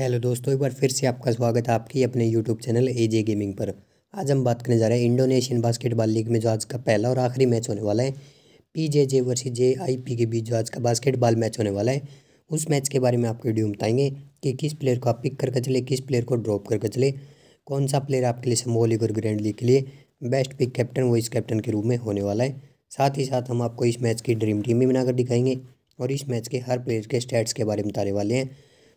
hello दोस्तों एक बार फिर से आपका स्वागत है आपकी अपने YouTube channel A J gaming पर आज हम बात करने जा रहे हैं इंडोनेशियन बास्केटबॉल लीग में जो आज का पहला और आखिरी मैच होने वाला है पी जे जे वर्सी जे आई पी के बीच जो आज का बास्केटबॉल मैच होने वाला है उस मैच के बारे में आपको वीडियो बताएंगे कि किस प्लेयर को आप पिक करके चले किस प्लेयर को ड्रॉप करके चले कौन सा प्लेयर आपके लिए समूह लीग और ग्रैंड लीग के लिए best pick captain vice captain के रूप में होने वाला है साथ ही साथ हम आपको इस मैच की ड्रीम टीम भी बनाकर दिखाएंगे और इस मैच के हर प्लेयर के स्टैट्स के बारे में बताने वाले हैं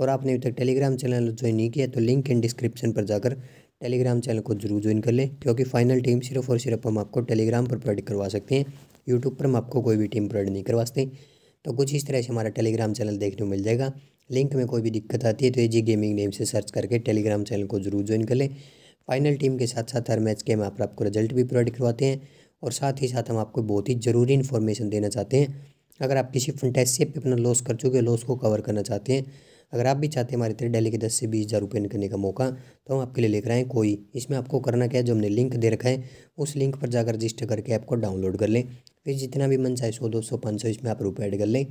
और आपने अभी तक टेलीग्राम चैनल ज्वाइन नहीं किया तो लिंक इन डिस्क्रिप्शन पर जाकर टेलीग्राम चैनल को जरूर ज्वाइन कर लें क्योंकि फाइनल टीम सिर्फ और सिर्फ हम आपको टेलीग्राम पर प्रोवाइड करवा सकते हैं यूट्यूब पर हम आपको कोई भी टीम प्रोवाइड नहीं करवा सकते तो कुछ इस तरह से हमारा टेलीग्राम चैनल देखने को मिल जाएगा लिंक में कोई भी दिक्कत आती है तो एजी गेमिंग नेम से सर्च करके टेलीग्राम चैनल को जरूर ज्वाइन कर लें फाइनल टीम के साथ साथ हर मैच के हम आपको रिजल्ट भी प्रोवाइड करवाते हैं और साथ ही साथ हम आपको बहुत ही ज़रूरी इन्फॉर्मेशन देना चाहते हैं अगर आप किसी फंटेसिप अपना लॉस कर चुके लॉस को कवर करना चाहते हैं अगर आप भी चाहते हैं हमारे तरह डेली के दस से बीस हज़ार रुपये निकलने करने का मौका तो हम आपके लिए लेकर आएँ कोई इसमें आपको करना क्या है जो हमने लिंक दे रखा है उस लिंक पर जाकर रजिस्टर करके ऐप को डाउनलोड कर लें फिर जितना भी मन चाहे सौ दो सौ पाँच सौ इसमें आप रुपये ऐड कर लें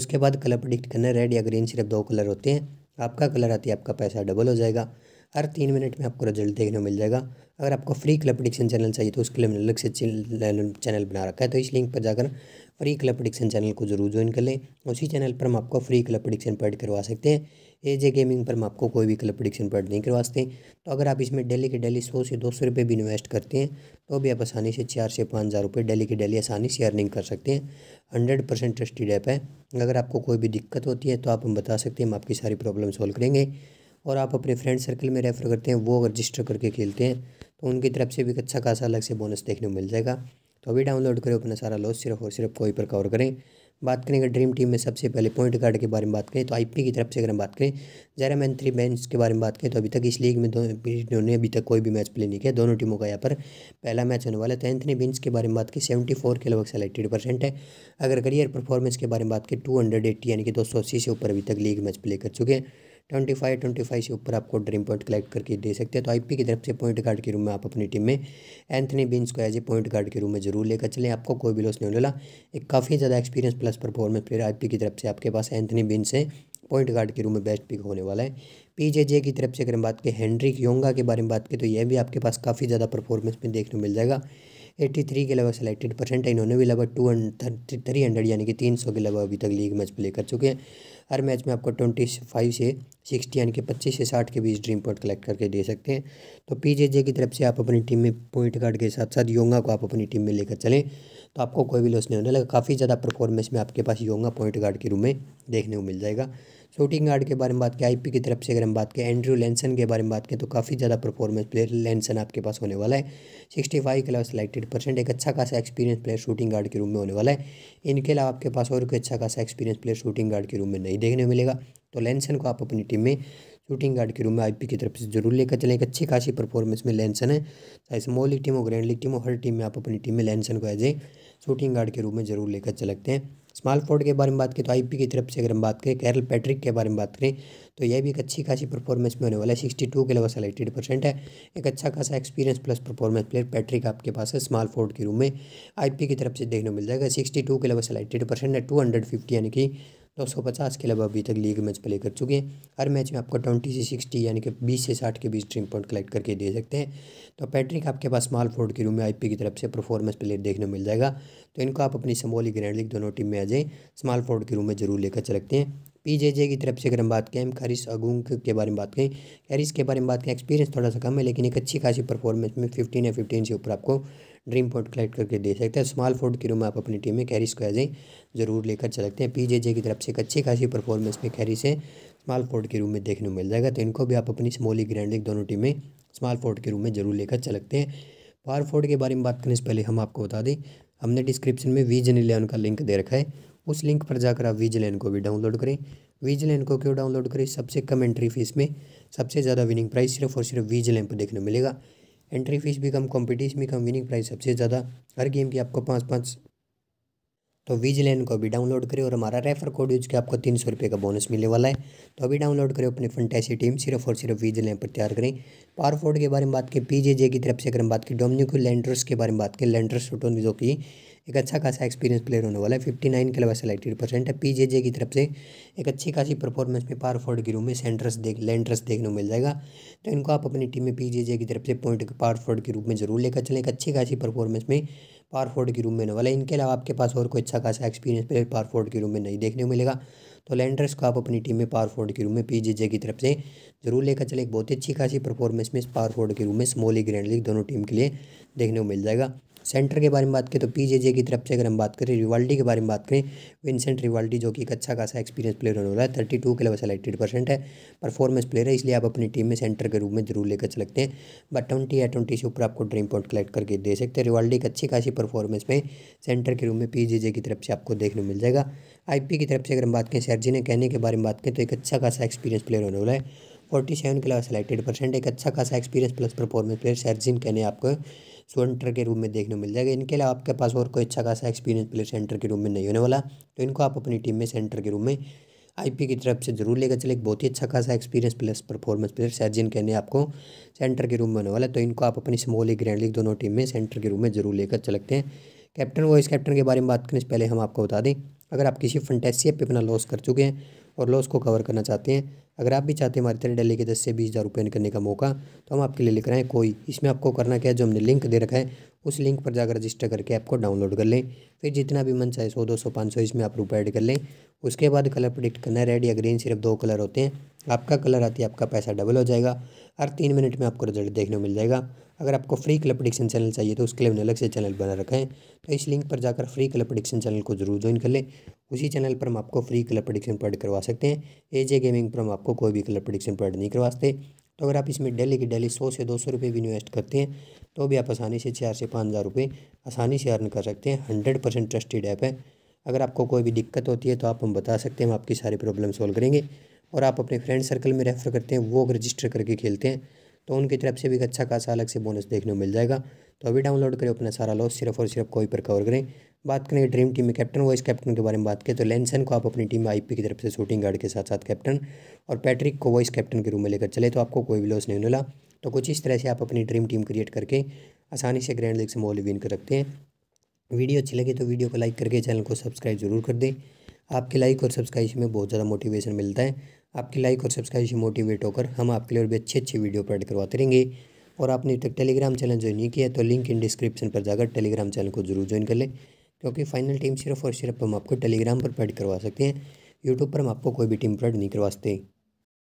उसके बाद कलर प्रडिक्ट करना रेड या ग्रीन सिर्फ दो कलर होते हैं आपका कलर आते ही आपका पैसा डबल हो जाएगा हर तीन मिनट में आपको रिजल्ट देखने को मिल जाएगा अगर आपको फ्री क्लब प्रडिक्शन चैनल चाहिए तो उसके लिए मैंने अलग से चैनल बना रखा है तो इस लिंक पर जाकर फ्री क्लब प्रडिक्शन चैनल को जरूर ज्वाइन कर लें उसी चैनल पर हम आपको फ्री क्लब प्रडिक्शन पढ़ करवा सकते हैं ए जे गेमिंग पर हम आपको कोई भी क्लब प्रडिक्शन पढ़ नहीं करवा सकते तो अगर आप इसमें डेली के डेली सौ से दो सौ रुपये भी इन्वेस्ट करते हैं तो भी आप आसानी से चार से पाँच हज़ार रुपये डेली के डेली आसानी से अर्निंग कर सकते हैं हंड्रेड परसेंट ट्रस्टेड ऐप है अगर आपको कोई भी दिक्कत होती है तो आप हम बता सकते हैं हम आपकी सारी प्रॉब्लम सॉल्व करेंगे और आप अपने फ्रेंड सर्कल में रेफ़र करते हैं वो रजिस्टर करके खेलते हैं तो उनकी तरफ से भी अच्छा खासा अलग से बोनस देखने को मिल जाएगा तो अभी डाउनलोड करें अपना सारा लॉस सिर्फ और सिर्फ कोई पर कवर करें बात करेंगे ड्रीम टीम में सबसे पहले पॉइंट कार्ड के बारे में बात करें तो आईपी की तरफ से अगर हम बात करें जरा मैन थ्री के बारे में बात करें तो अभी तक इस लीग में दोनों ने अभी तक कोई भी मैच प्ले नहीं किया दोनों टीमों का यहाँ पर पहला मैच होने वाला है तो एंथनी बिन्स के बारे में बात की सेवेंटी फोर के लगभग सेलेक्टेड परसेंट है अगर करियर परफॉर्मेंस के बारे में बात करें टू हंड्रेड एट्टी यानी कि दो सौ अस्सी से ऊपर अभी तक लीग मैच प्ले कर चुके हैं ट्वेंटी फाइव ट्वेंटी फाइव से ऊपर आपको ड्रीम पॉइंट कलेक्ट करके दे सकते हैं तो आईपी की तरफ से पॉइंट गार्ड के रूम में आप अपनी टीम में एंथनी बीस को एज ए पॉइंट गार्ड के रूम में जरूर लेकर चलें आपको कोई भी लॉस नहीं होने एक काफ़ी ज़्यादा experience plus performance player I की तरफ से आपके पास एंथनी बीस है पॉइंट गार्ड के रूम में बेस्ट पिक होने वाला है पीजेजे की तरफ से अगर हम बात करें हेनरिक योंगा के बारे में बात करें तो यह भी आपके पास काफ़ी ज़्यादा परफॉर्मेंस में देखने को मिल जाएगा एट्टी थ्री के अलावा सेलेक्टेड परसेंट है इन्होंने भी लगभग टू हंड्रेड थ्री हंड्रेड यानी कि तीन सौ के अलावा अभी तक लीग मैच प्ले कर चुके हैं हर मैच में आपको ट्वेंटी फाइव से सिक्सटी यानी कि पच्चीस से साठ के बीच ड्रीम पॉइंट कलेक्ट करके दे सकते हैं तो पी की तरफ से आप अपनी टीम में पॉइंट कार्ड के साथ साथ योंगा को आप अपनी टीम में लेकर चलें तो आपको कोई भी लॉस नहीं होने लगा काफ़ी ज़्यादा परफॉर्मेंस में आपके पास ये होगा पॉइंट गार्ड के रूम में देखने को मिल जाएगा शूटिंग गार्ड के बारे में बात करें आईपी की तरफ से अगर हम बात करें एंड्रू लेंसन के बारे में बात करें तो काफ़ी ज़्यादा परफॉर्मेंस प्लेयर लेंसन आपके पास होने वाला है सिक्सटी फाइव के अलावा सिलेक्टेड परसेंट एक अच्छा खासा एक्सपीरियंस प्लेयर शूटिंग गार्ड के रूम में होने वाला है इनके अलावा आपके पास और कोई अच्छा खासा एक्सपीरियंस प्लेयर शूटिंग गार्ड के रूम में नहीं देखने को मिलेगा तो लेंसन को आप अपनी टीम में शूटिंग गार्ड के रूम में आईपी की तरफ से जरूर लेकर चलें एक अच्छी खासी परफॉर्मेंस में लैंसन है चाहे स्मॉल लीग टीम हो ग्रैंड लीग टीम हो हर टीम में आप अपनी टीम में लैंसन को एज ए शूटिंग गार्ड के रूप में जरूर लेकर चलते हैं स्मॉल फोर्ड के बारे में बात करें तो आईपी की तरफ से अगर हम बात करें कैरल पैट्रिक के बारे में बात करें तो यह भी एक अच्छी खासी परफॉर्मेंस में होने वाला है सिक्सटी टू के लेवल सेलेक्टेड परसेंट है एक अच्छा खासा experience plus performance player Patrick आपके पास है स्मॉल फोर्ड के रूम में आईपी की तरफ से देखने मिल जाएगा सिक्सटी टू के लेवल सेलेक्टेड परसेंट है टू हंड्रेड फिफ्टी यानी कि सौ पचास के अलावा अभी तक लीग मैच प्ले कर चुके हैं हर मैच में आपको ट्वेंटी से सिक्सटी यानी कि बीस से साठ के बीच ड्रीम पॉइंट कलेक्ट करके दे सकते हैं तो पैट्रिक आपके पास स्मॉल फोर्ड के रूम में आई की तरफ से परफॉर्मेंस प्लेयर देखने मिल जाएगा तो इनको आप अपनी समोली ग्रैंड लीग दोनों टीम में आ जाएँ स्मॉल फोर्ड के रूम में जरूर लेकर चलते हैं जे की तरफ से अगर हम बात करें खरिस अगुंग के बारे में बात करें कैरिस के बारे में बात करें एक्सपीरियंस थोड़ा सा कम है लेकिन एक अच्छी खासी परफॉर्मेंस में फिफ्टीन या फिफ्टीन से ऊपर आपको ड्रीम पॉइंट कलेक्ट करके दे सकते हैं स्मॉल फोर्ड के रूम में आप अपनी टीम में कैरिस को जरूर लेकर चल सकते हैं पीजेजे की तरफ से एक अच्छी खासी परफॉर्मेंस में कैरी से स्मॉल फोर्ड के रूम में देखने को मिल जाएगा तो इनको भी आप अपनी स्मॉली ग्रैंड लीग दोनों टीमें स्मॉल फोर्ड के रूम में जरूर लेकर चल सकते हैं पावर फोर्ड के बारे में बात करने से पहले हम आपको बता दें हमने डिस्क्रिप्शन में वीजन इलेवन का लिंक दे रखा है उस लिंक पर जाकर आप वीजलैन को भी डाउनलोड करें वीजलैन को क्यों डाउनलोड करें सबसे कम एंट्री फीस में सबसे ज़्यादा विनिंग प्राइस सिर्फ और सिर्फ वीजलैन पर देखने मिलेगा एंट्री फीस भी कम कॉम्पिटिशन भी कम विनिंग प्राइस सबसे ज़्यादा हर गेम की आपको पाँच पाँच तो विजिलेन को भी डाउनलोड करें और हमारा रेफर कोड यूज के आपको तीन सौ रुपये का बोनस मिलने वाला है तो अभी डाउनलोड करें अपनी फंटेसी टीम सिर्फ और सिर्फ विजिलेन पर तैयार करें पारफोर्ड के बारे में बात की पीजेजे की तरफ से अगर हम बात की डोमिनिको लेंडर्स के बारे में बात की लेंडर्स शूटोन जो कि एक अच्छा खासा एक्सपीरियंस प्लेयर होने वाला है फिफ्टी नाइन के अलावा सेलेक्टेड परसेंट है जे की तरफ से एक अच्छी खासी परफॉर्मेंस में पार फोर्ड रूम में सेंटर्स देख लेंटर्स देखने को मिल जाएगा तो इनको आप अपनी टीम में जे की तरफ से पॉइंट पार फोर्ड के रूप में जरूर लेकर चलें एक अच्छी खासी परफॉर्मेंस में पारफोर्ड के रूम में ना वाला इनके अलावा आपके पास और कोई अच्छा खासा एक्सपीरियंस प्लेयर पारफोर्ड के रूम में नहीं देखने को मिलेगा तो लैंडर्स को आप अपनी टीम में पारफोर्ड के रूम में जे की तरफ से जरूर लेकर चले एक बहुत ही अच्छी खासी परफॉर्मेंस में इस पारफोर्ड के रूम में स्मॉल ग्रैंड लीग दोनों टीम के लिए देखने को मिल जाएगा सेंटर के बारे में बात करें तो जे की तरफ से अगर हम बात करें रिवाल्डी के बारे में बात करें विंसेंट रिवाल्डी जो कि एक अच्छा खासा एक्सपीरियंस प्लेयर होने वाला है थर्टी टू के लेवल सेलेक्टेड परसेंट है परफॉर्मेंस प्लेयर है इसलिए आप अपनी टीम में सेंटर के रूप में जरूर लेकर चलते हैं बट ट्वेंटी या ट्वेंटी से ऊपर आपको ड्रीम पॉइंट कलेक्ट करके दे सकते हैं रिवाल्डी एक अच्छी खासी परफॉर्मेंस में सेंटर के रूप में पी की तरफ से आपको देखने मिल जाएगा आई की तरफ से अगर हम बात करें सरजी ने कहने के बारे में बात करें तो एक अच्छा खासा एक्सपीरियंस प्लेयर होने वाला है फोर्टी सेवन के अलावा सेलेक्टेड परसेंट एक अच्छा खासा एक्सपीरियंस प्लस परफॉर्मेंस प्लेयर सरजिन कहने आपको सेंटर के रूम में देखने को मिल जाएगा इनके अलावा आपके पास और कोई अच्छा खासा एक्सपीरियंस प्लेयर सेंटर के रूम में नहीं होने वाला तो इनको आप अपनी टीम में सेंटर के रूम में आईपी की तरफ से जरूर लेकर चले बहुत ही अच्छा खासा एक्सपीरियंस प्लस परफॉर्मेंस प्लेयर शायद कहने आपको सेंटर के रूम में होने वाला तो इनको आप अपनी स्मॉल लीग ग्रैंड लीग दोनों टीम में सेंटर के रूम में जरूर लेकर चलते हैं कैप्टन वाइस कैप्टन के बारे में बात करने से पहले हम आपको बता दें अगर आप किसी फंटेसी पे अपना लॉस कर चुके हैं और लॉस को कवर करना चाहते हैं अगर आप भी चाहते हैं हमारी तरह डेली के दस से बीस हज़ार रुपये करने का मौका तो हम आपके लिए लिख रहे हैं कोई इसमें आपको करना क्या है जो हमने लिंक दे रखा है उस लिंक पर जाकर रजिस्टर करके ऐप को डाउनलोड कर लें फिर जितना भी मन चाहे सौ दो सौ पाँच सौ इसमें आप रुपये ऐड कर लें उसके बाद कलर प्रोडिक्ट करना है रेड या ग्रीन सिर्फ दो कलर होते हैं आपका कलर आती है आपका पैसा डबल हो जाएगा हर तीन मिनट में आपको रिजल्ट देखने को मिल जाएगा अगर आपको फ्री कलर प्रडिक्शन चैनल चाहिए तो उसके लिए मैंने अलग से चैनल बना रखा है तो इस लिंक पर जाकर फ्री कलर प्रडिक्शन चैनल को जरूर ज्वाइन कर लें उसी चैनल पर हम आपको फ्री कलर प्रडिक्शन पढ़ करवा सकते हैं ए जे गेमिंग पर हम आपको कोई भी कलर प्रडिक्शन पढ़ नहीं करवा सकते तो अगर आप इसमें डेली की डेली सौ से दो सौ रुपये भी इन्वेस्ट करते हैं तो भी आप आसानी से चार से पाँच हज़ार रुपये आसानी से अर्न कर सकते हैं हंड्रेड परसेंट ट्रस्टेड ऐप है अगर आपको कोई भी दिक्कत होती है तो आप हम बता सकते हैं हम आपकी सारी प्रॉब्लम सॉल्व करेंगे और आप अपने फ्रेंड सर्कल में रेफ़र करते हैं वो रजिस्टर करके खेलते हैं तो उनकी तरफ से भी एक अच्छा खासा अलग से बोनस देखने को मिल जाएगा तो अभी डाउनलोड करें अपना सारा लॉस सिर्फ और सिर्फ कोई पर कवर करें बात करें ड्रीम टीम में कैप्टन वाइस कैप्टन के बारे में बात करें तो लेंसन को आप अपनी टीम में आईपी की तरफ से शूटिंग गार्ड के साथ साथ कैप्टन और पैट्रिक को वाइस कैप्टन के रूम में लेकर चले तो आपको कोई भी लॉस नहीं मिला तो कुछ इस तरह से आप अपनी ड्रीम टीम क्रिएट करके आसानी से ग्रैंड लीग से मॉल विन कर रखते हैं वीडियो अच्छी लगे तो वीडियो को लाइक करके चैनल को सब्सक्राइब जरूर कर दें आपके लाइक और सब्सक्राइब में बहुत ज़्यादा मोटिवेशन मिलता है आपकी लाइक और सब्सक्राइब से मोटिवेट होकर हम आपके लिए और भी अच्छे अच्छे वीडियो अपलोड करवाते रहेंगे और आपने तक टेलीग्राम चैनल ज्वाइन नहीं किया तो लिंक इन डिस्क्रिप्शन पर जाकर टेलीग्राम चैनल को जरूर ज्वाइन कर लें क्योंकि फाइनल टीम सिर्फ और सिर्फ हम आपको टेलीग्राम पर प्रोवाइड करवा सकते हैं यूट्यूब पर हम आपको कोई भी टीम प्रोवाइड नहीं करवा सकते